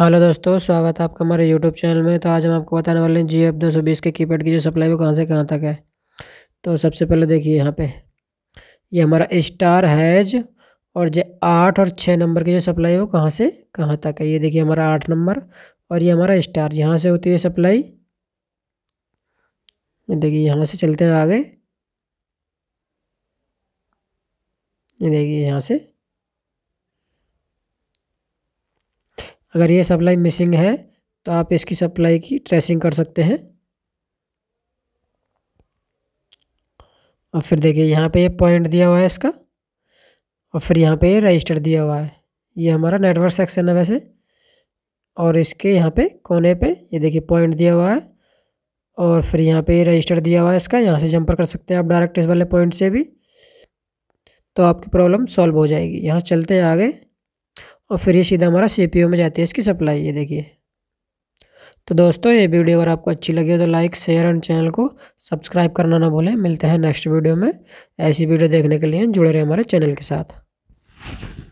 hello दोस्तों स्वागत है आपका हमारे यूट्यूब चैनल में तो आज हम आपको बताने वाले हैं जी एफ दो सौ बीस के कीपैड की जो सप्लाई वो कहाँ से कहाँ तक है तो सबसे पहले देखिए यहाँ पे ये हमारा स्टार हैज और जो आठ और छः नंबर की जो सप्लाई है वो कहाँ से कहाँ तक है ये देखिए हमारा आठ नंबर और ये हमारा स्टार यहाँ से होती है सप्लाई देखिए यहाँ से चलते हैं आगे देखिए यहाँ से अगर ये सप्लाई मिसिंग है तो आप इसकी सप्लाई की ट्रेसिंग कर सकते हैं और फिर देखिए यहाँ पे ये पॉइंट दिया हुआ है इसका और फिर यहाँ पे ये रजिस्टर दिया हुआ है ये हमारा नेटवर्क सेक्शन है वैसे और इसके यहाँ पे कोने पे ये देखिए पॉइंट दिया हुआ है और फिर यहाँ पे ये रजिस्टर दिया हुआ है इसका यहाँ से जंपर कर सकते हैं आप डायरेक्ट इस वाले पॉइंट से भी तो आपकी प्रॉब्लम सॉल्व हो जाएगी यहाँ चलते हैं आगे और फिर ये सीधा हमारा सी में जाती है इसकी सप्लाई ये देखिए तो दोस्तों ये वीडियो अगर आपको अच्छी लगी हो तो लाइक शेयर एंड चैनल को सब्सक्राइब करना ना भूलें मिलते हैं नेक्स्ट वीडियो में ऐसी वीडियो देखने के लिए जुड़े रहे हमारे चैनल के साथ